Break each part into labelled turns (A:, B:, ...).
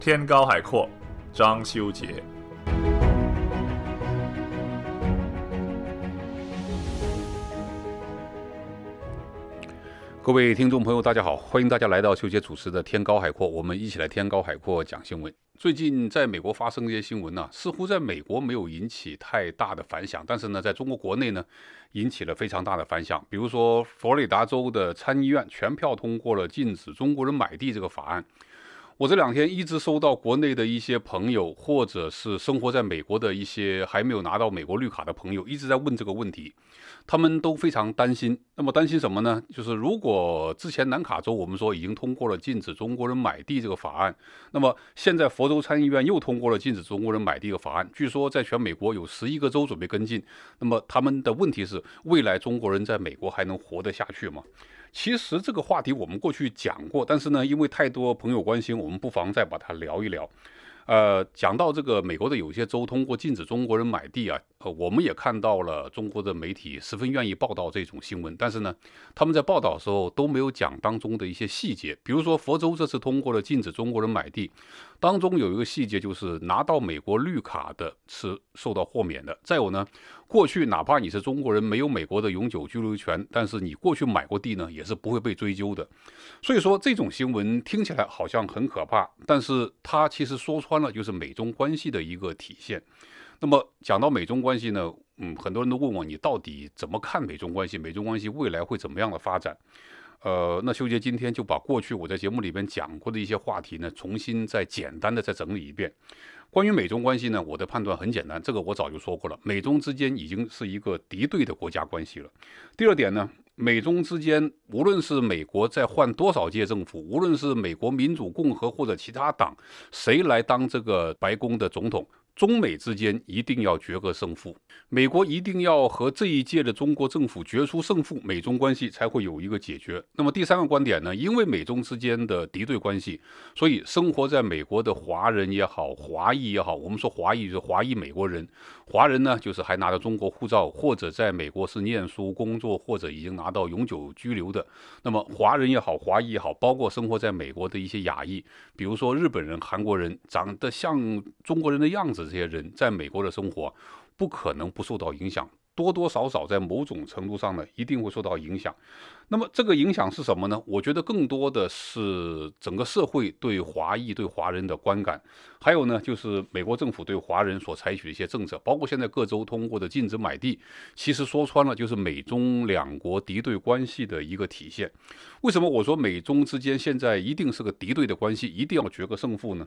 A: 天高海阔，张修杰。各位听众朋友，大家好，欢迎大家来到修杰主持的《天高海阔》，我们一起来《天高海阔》讲新闻。最近在美国发生这些新闻呢，似乎在美国没有引起太大的反响，但是呢，在中国国内呢，引起了非常大的反响。比如说，佛罗里达州的参议院全票通过了禁止中国人买地这个法案。我这两天一直收到国内的一些朋友，或者是生活在美国的一些还没有拿到美国绿卡的朋友，一直在问这个问题。他们都非常担心。那么担心什么呢？就是如果之前南卡州我们说已经通过了禁止中国人买地这个法案，那么现在佛州参议院又通过了禁止中国人买地的法案。据说在全美国有十一个州准备跟进。那么他们的问题是：未来中国人在美国还能活得下去吗？其实这个话题我们过去讲过，但是呢，因为太多朋友关心，我们不妨再把它聊一聊。呃，讲到这个美国的有些州通过禁止中国人买地啊。呃，我们也看到了中国的媒体十分愿意报道这种新闻，但是呢，他们在报道的时候都没有讲当中的一些细节，比如说佛州这次通过了禁止中国人买地，当中有一个细节就是拿到美国绿卡的是受到豁免的，再有呢，过去哪怕你是中国人，没有美国的永久居留权，但是你过去买过地呢，也是不会被追究的。所以说这种新闻听起来好像很可怕，但是它其实说穿了就是美中关系的一个体现。那么讲到美中关系呢，嗯，很多人都问我你到底怎么看美中关系？美中关系未来会怎么样的发展？呃，那修杰今天就把过去我在节目里边讲过的一些话题呢，重新再简单的再整理一遍。关于美中关系呢，我的判断很简单，这个我早就说过了，美中之间已经是一个敌对的国家关系了。第二点呢，美中之间无论是美国在换多少届政府，无论是美国民主共和或者其他党谁来当这个白宫的总统。中美之间一定要决个胜负，美国一定要和这一届的中国政府决出胜负，美中关系才会有一个解决。那么第三个观点呢？因为美中之间的敌对关系，所以生活在美国的华人也好，华裔也好，我们说华裔就是华裔美国人，华人呢就是还拿着中国护照，或者在美国是念书、工作，或者已经拿到永久居留的。那么华人也好，华裔也好，包括生活在美国的一些亚裔，比如说日本人、韩国人，长得像中国人的样子。这些人在美国的生活，不可能不受到影响。多多少少在某种程度上呢，一定会受到影响。那么这个影响是什么呢？我觉得更多的是整个社会对华裔、对华人的观感，还有呢，就是美国政府对华人所采取的一些政策，包括现在各州通过的禁止买地。其实说穿了，就是美中两国敌对关系的一个体现。为什么我说美中之间现在一定是个敌对的关系，一定要决个胜负呢？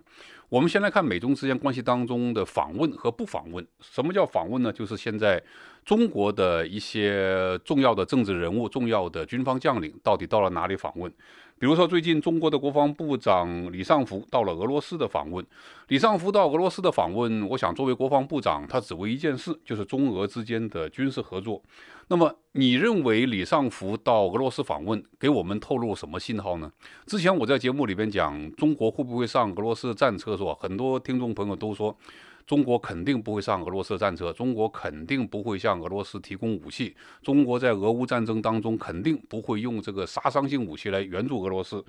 A: 我们先来看美中之间关系当中的访问和不访问。什么叫访问呢？就是现在。中国的一些重要的政治人物、重要的军方将领到底到了哪里访问？比如说，最近中国的国防部长李尚福到了俄罗斯的访问。李尚福到俄罗斯的访问，我想作为国防部长，他只为一件事，就是中俄之间的军事合作。那么，你认为李尚福到俄罗斯访问给我们透露什么信号呢？之前我在节目里边讲中国会不会上俄罗斯战车是吧？很多听众朋友都说。中国肯定不会上俄罗斯的战车，中国肯定不会向俄罗斯提供武器，中国在俄乌战争当中肯定不会用这个杀伤性武器来援助俄罗斯。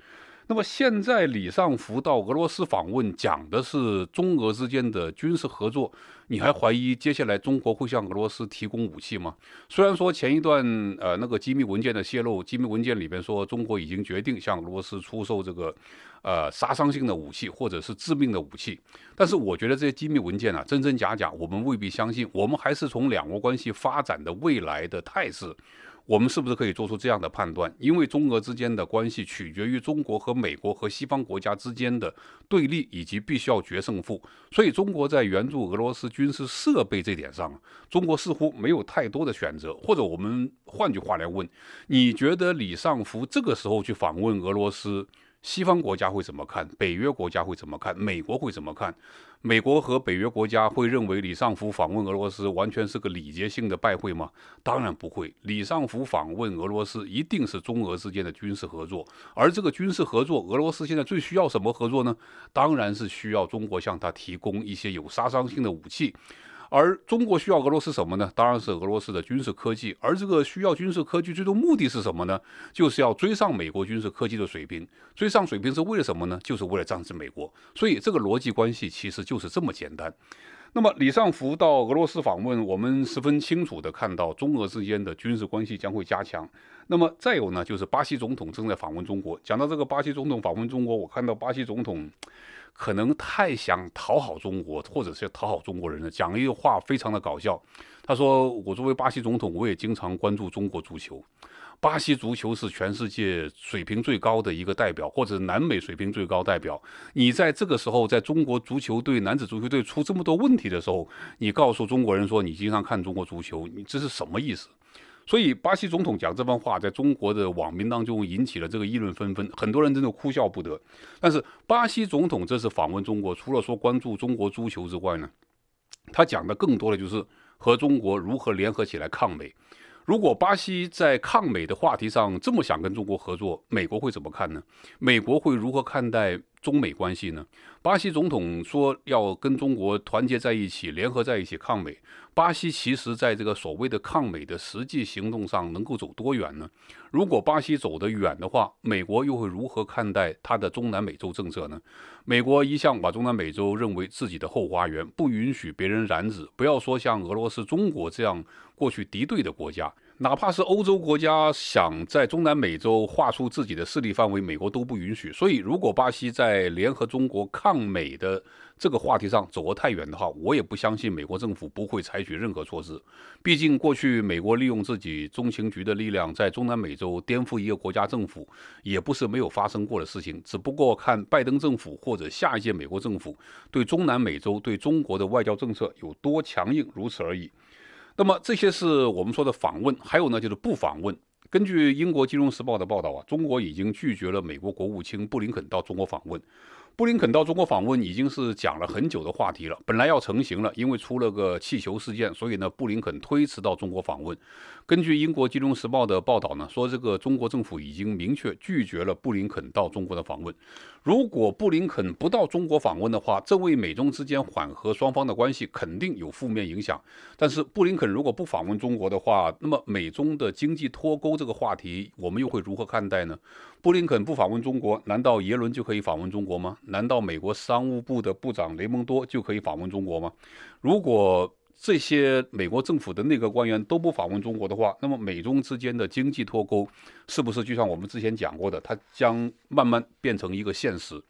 A: 那么现在李尚福到俄罗斯访问，讲的是中俄之间的军事合作，你还怀疑接下来中国会向俄罗斯提供武器吗？虽然说前一段呃那个机密文件的泄露，机密文件里边说中国已经决定向俄罗斯出售这个。呃，杀伤性的武器或者是致命的武器，但是我觉得这些机密文件啊，真真假假，我们未必相信。我们还是从两国关系发展的未来的态势，我们是不是可以做出这样的判断？因为中俄之间的关系取决于中国和美国和西方国家之间的对立，以及必须要决胜负。所以，中国在援助俄罗斯军事设备这点上，中国似乎没有太多的选择。或者我们换句话来问，你觉得李尚福这个时候去访问俄罗斯？西方国家会怎么看？北约国家会怎么看？美国会怎么看？美国和北约国家会认为李尚福访问俄罗斯完全是个礼节性的拜会吗？当然不会。李尚福访问俄罗斯一定是中俄之间的军事合作，而这个军事合作，俄罗斯现在最需要什么合作呢？当然是需要中国向他提供一些有杀伤性的武器。而中国需要俄罗斯什么呢？当然是俄罗斯的军事科技。而这个需要军事科技，最终目的是什么呢？就是要追上美国军事科技的水平。追上水平是为了什么呢？就是为了战胜美国。所以这个逻辑关系其实就是这么简单。那么李尚福到俄罗斯访问，我们十分清楚的看到中俄之间的军事关系将会加强。那么再有呢，就是巴西总统正在访问中国。讲到这个巴西总统访问中国，我看到巴西总统。可能太想讨好中国，或者是讨好中国人了。讲了一个话，非常的搞笑。他说：“我作为巴西总统，我也经常关注中国足球。巴西足球是全世界水平最高的一个代表，或者南美水平最高代表。你在这个时候，在中国足球队男子足球队出这么多问题的时候，你告诉中国人说你经常看中国足球，你这是什么意思？”所以巴西总统讲这番话，在中国的网民当中引起了这个议论纷纷，很多人真的哭笑不得。但是巴西总统这次访问中国，除了说关注中国足球之外呢，他讲的更多的就是和中国如何联合起来抗美。如果巴西在抗美的话题上这么想跟中国合作，美国会怎么看呢？美国会如何看待？中美关系呢？巴西总统说要跟中国团结在一起，联合在一起抗美。巴西其实在这个所谓的抗美的实际行动上能够走多远呢？如果巴西走得远的话，美国又会如何看待他的中南美洲政策呢？美国一向把中南美洲认为自己的后花园，不允许别人染指。不要说像俄罗斯、中国这样过去敌对的国家。哪怕是欧洲国家想在中南美洲划出自己的势力范围，美国都不允许。所以，如果巴西在联合中国抗美的这个话题上走得太远的话，我也不相信美国政府不会采取任何措施。毕竟，过去美国利用自己中情局的力量在中南美洲颠覆一个国家政府，也不是没有发生过的事情。只不过看拜登政府或者下一届美国政府对中南美洲、对中国的外交政策有多强硬，如此而已。那么这些是我们说的访问，还有呢就是不访问。根据英国金融时报的报道啊，中国已经拒绝了美国国务卿布林肯到中国访问。布林肯到中国访问已经是讲了很久的话题了，本来要成型了，因为出了个气球事件，所以呢布林肯推迟到中国访问。根据英国《金融时报》的报道呢，说这个中国政府已经明确拒绝了布林肯到中国的访问。如果布林肯不到中国访问的话，这为美中之间缓和双方的关系肯定有负面影响。但是布林肯如果不访问中国的话，那么美中的经济脱钩这个话题，我们又会如何看待呢？布林肯不访问中国，难道耶伦就可以访问中国吗？难道美国商务部的部长雷蒙多就可以访问中国吗？如果？这些美国政府的内阁官员都不访问中国的话，那么美中之间的经济脱钩是不是就像我们之前讲过的，它将慢慢变成一个现实？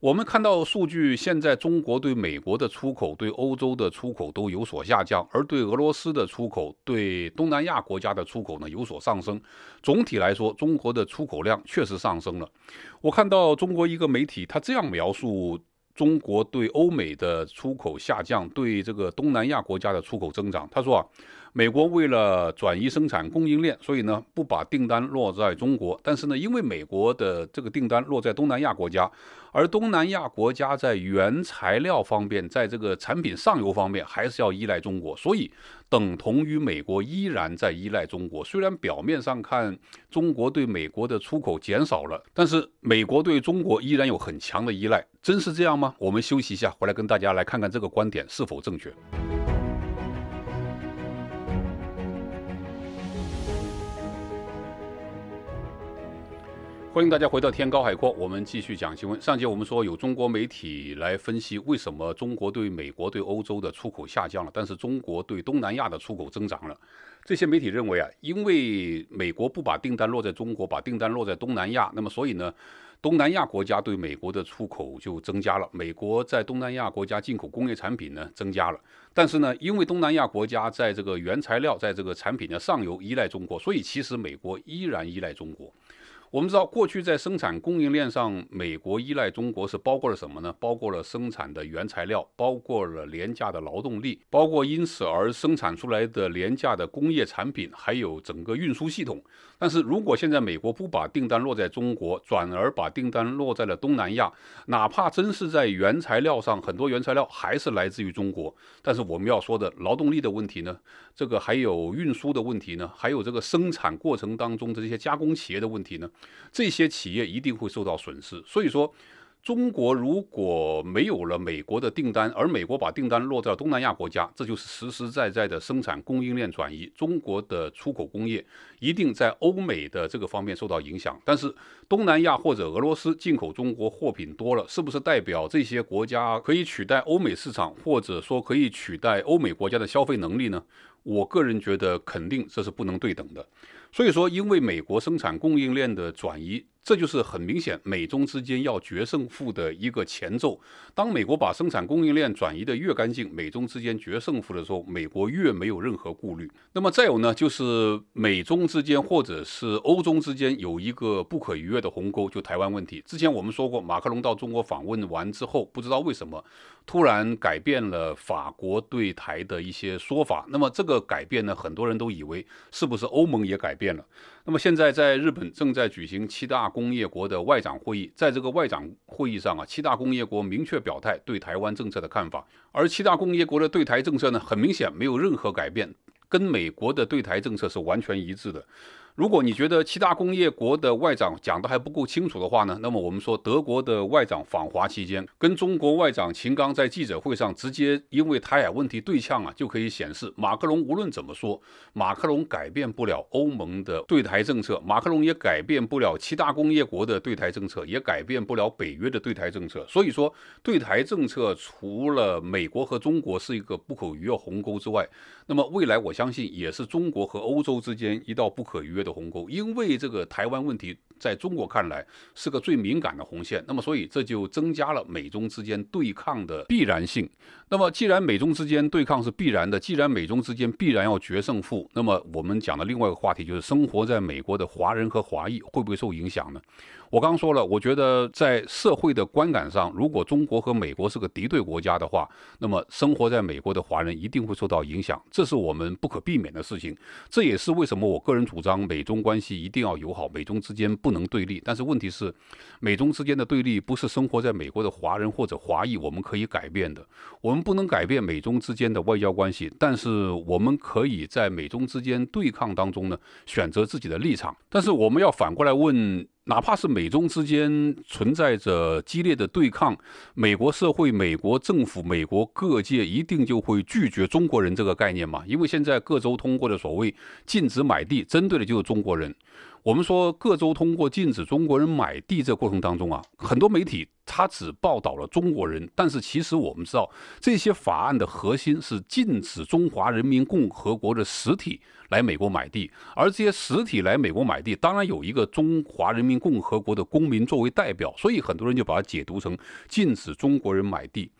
A: 我们看到数据，现在中国对美国的出口、对欧洲的出口都有所下降，而对俄罗斯的出口、对东南亚国家的出口呢有所上升。总体来说，中国的出口量确实上升了。我看到中国一个媒体，他这样描述。中国对欧美的出口下降，对这个东南亚国家的出口增长。他说啊。美国为了转移生产供应链，所以呢不把订单落在中国。但是呢，因为美国的这个订单落在东南亚国家，而东南亚国家在原材料方面，在这个产品上游方面还是要依赖中国，所以等同于美国依然在依赖中国。虽然表面上看中国对美国的出口减少了，但是美国对中国依然有很强的依赖。真是这样吗？我们休息一下，回来跟大家来看看这个观点是否正确。欢迎大家回到天高海阔，我们继续讲新闻。上节我们说有中国媒体来分析为什么中国对美国对欧洲的出口下降了，但是中国对东南亚的出口增长了。这些媒体认为啊，因为美国不把订单落在中国，把订单落在东南亚，那么所以呢，东南亚国家对美国的出口就增加了，美国在东南亚国家进口工业产品呢增加了。但是呢，因为东南亚国家在这个原材料在这个产品的上游依赖中国，所以其实美国依然依赖中国。我们知道，过去在生产供应链上，美国依赖中国是包括了什么呢？包括了生产的原材料，包括了廉价的劳动力，包括因此而生产出来的廉价的工业产品，还有整个运输系统。但是如果现在美国不把订单落在中国，转而把订单落在了东南亚，哪怕真是在原材料上很多原材料还是来自于中国，但是我们要说的劳动力的问题呢？这个还有运输的问题呢？还有这个生产过程当中的这些加工企业的问题呢？这些企业一定会受到损失，所以说，中国如果没有了美国的订单，而美国把订单落在东南亚国家，这就是实实在在的生产供应链转移。中国的出口工业一定在欧美的这个方面受到影响，但是。东南亚或者俄罗斯进口中国货品多了，是不是代表这些国家可以取代欧美市场，或者说可以取代欧美国家的消费能力呢？我个人觉得肯定这是不能对等的。所以说，因为美国生产供应链的转移，这就是很明显美中之间要决胜负的一个前奏。当美国把生产供应链转移的越干净，美中之间决胜负的时候，美国越没有任何顾虑。那么再有呢，就是美中之间或者是欧中之间有一个不可逾越。的鸿沟就台湾问题，之前我们说过，马克龙到中国访问完之后，不知道为什么突然改变了法国对台的一些说法。那么这个改变呢，很多人都以为是不是欧盟也改变了？那么现在在日本正在举行七大工业国的外长会议，在这个外长会议上啊，七大工业国明确表态对台湾政策的看法，而七大工业国的对台政策呢，很明显没有任何改变，跟美国的对台政策是完全一致的。如果你觉得七大工业国的外长讲的还不够清楚的话呢，那么我们说德国的外长访华期间，跟中国外长秦刚在记者会上直接因为台海问题对呛啊，就可以显示马克龙无论怎么说，马克龙改变不了欧盟的对台政策，马克龙也改变不了七大工业国的对台政策，也改变不了北约的对台政策。所以说，对台政策除了美国和中国是一个不可逾越鸿沟之外，那么未来我相信也是中国和欧洲之间一道不可逾越。鸿沟，因为这个台湾问题在中国看来是个最敏感的红线，那么所以这就增加了美中之间对抗的必然性。那么既然美中之间对抗是必然的，既然美中之间必然要决胜负，那么我们讲的另外一个话题就是，生活在美国的华人和华裔会不会受影响呢？我刚说了，我觉得在社会的观感上，如果中国和美国是个敌对国家的话，那么生活在美国的华人一定会受到影响，这是我们不可避免的事情。这也是为什么我个人主张美。美中关系一定要友好，美中之间不能对立。但是问题是，美中之间的对立不是生活在美国的华人或者华裔我们可以改变的。我们不能改变美中之间的外交关系，但是我们可以在美中之间对抗当中呢选择自己的立场。但是我们要反过来问。哪怕是美中之间存在着激烈的对抗，美国社会、美国政府、美国各界一定就会拒绝中国人这个概念嘛？因为现在各州通过的所谓禁止买地，针对的就是中国人。我们说各州通过禁止中国人买地这过程当中啊，很多媒体他只报道了中国人，但是其实我们知道这些法案的核心是禁止中华人民共和国的实体来美国买地，而这些实体来美国买地，当然有一个中华人民共和国的公民作为代表，所以很多人就把它解读成禁止中国人买地。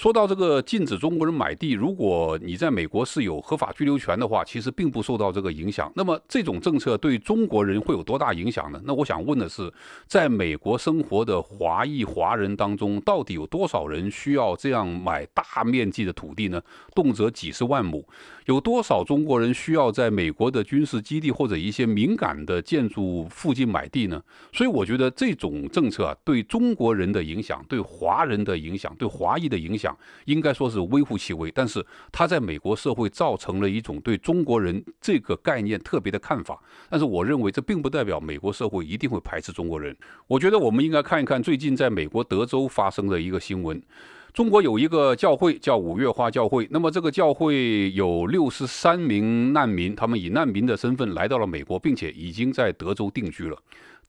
A: 说到这个禁止中国人买地，如果你在美国是有合法居留权的话，其实并不受到这个影响。那么这种政策对中国人会有多大影响呢？那我想问的是，在美国生活的华裔华人当中，到底有多少人需要这样买大面积的土地呢？动辄几十万亩，有多少中国人需要在美国的军事基地或者一些敏感的建筑附近买地呢？所以我觉得这种政策啊，对中国人的影响、对华人的影响、对华裔的影响。应该说是微乎其微，但是它在美国社会造成了一种对中国人这个概念特别的看法。但是我认为这并不代表美国社会一定会排斥中国人。我觉得我们应该看一看最近在美国德州发生的一个新闻：中国有一个教会叫五月花教会，那么这个教会有六十三名难民，他们以难民的身份来到了美国，并且已经在德州定居了。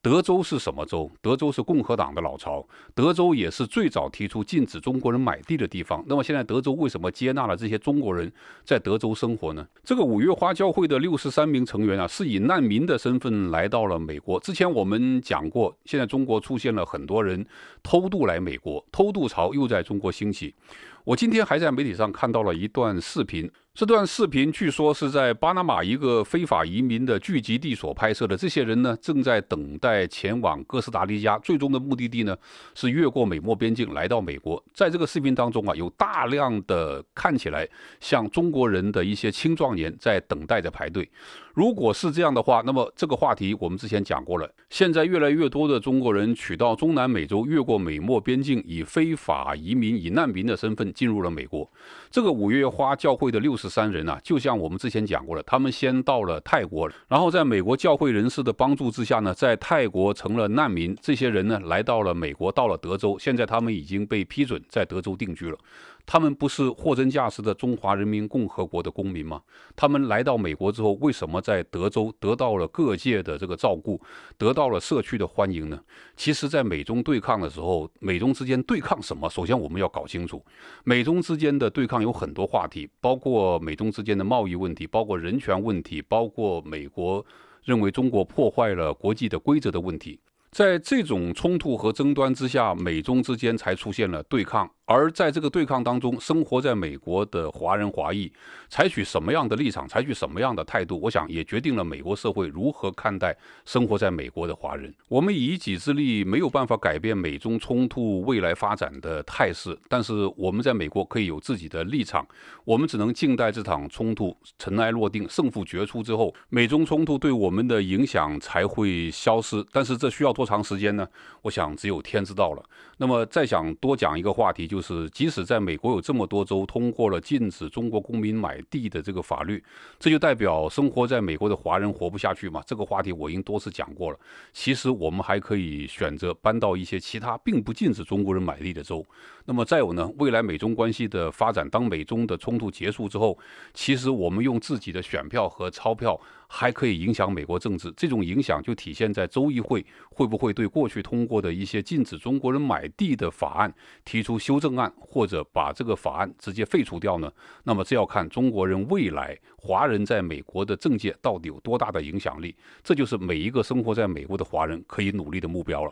A: 德州是什么州？德州是共和党的老巢，德州也是最早提出禁止中国人买地的地方。那么现在德州为什么接纳了这些中国人在德州生活呢？这个五月花教会的六十三名成员啊，是以难民的身份来到了美国。之前我们讲过，现在中国出现了很多人偷渡来美国，偷渡潮又在中国兴起。我今天还在媒体上看到了一段视频。这段视频据说是在巴拿马一个非法移民的聚集地所拍摄的。这些人呢，正在等待前往哥斯达黎加，最终的目的地呢，是越过美墨边境来到美国。在这个视频当中啊，有大量的看起来像中国人的一些青壮年在等待着排队。如果是这样的话，那么这个话题我们之前讲过了。现在越来越多的中国人取到中南美洲，越过美墨边境，以非法移民、以难民的身份进入了美国。这个五月花教会的六十三人呐，就像我们之前讲过了，他们先到了泰国，然后在美国教会人士的帮助之下呢，在泰国成了难民。这些人呢，来到了美国，到了德州，现在他们已经被批准在德州定居了。他们不是货真价实的中华人民共和国的公民吗？他们来到美国之后，为什么在德州得到了各界的这个照顾，得到了社区的欢迎呢？其实，在美中对抗的时候，美中之间对抗什么？首先，我们要搞清楚，美中之间的对抗有很多话题，包括美中之间的贸易问题，包括人权问题，包括美国认为中国破坏了国际的规则的问题。在这种冲突和争端之下，美中之间才出现了对抗。而在这个对抗当中，生活在美国的华人华裔采取什么样的立场，采取什么样的态度，我想也决定了美国社会如何看待生活在美国的华人。我们以己之力没有办法改变美中冲突未来发展的态势，但是我们在美国可以有自己的立场。我们只能静待这场冲突尘埃落定、胜负决出之后，美中冲突对我们的影响才会消失。但是这需要。多长时间呢？我想只有天知道了。那么再想多讲一个话题，就是即使在美国有这么多州通过了禁止中国公民买地的这个法律，这就代表生活在美国的华人活不下去嘛？这个话题我已经多次讲过了。其实我们还可以选择搬到一些其他并不禁止中国人买地的州。那么再有呢，未来美中关系的发展，当美中的冲突结束之后，其实我们用自己的选票和钞票还可以影响美国政治。这种影响就体现在州议会会不会对过去通过的一些禁止中国人买地的法案提出修正案，或者把这个法案直接废除掉呢？那么这要看中国人未来华人在美国的政界到底有多大的影响力。这就是每一个生活在美国的华人可以努力的目标了。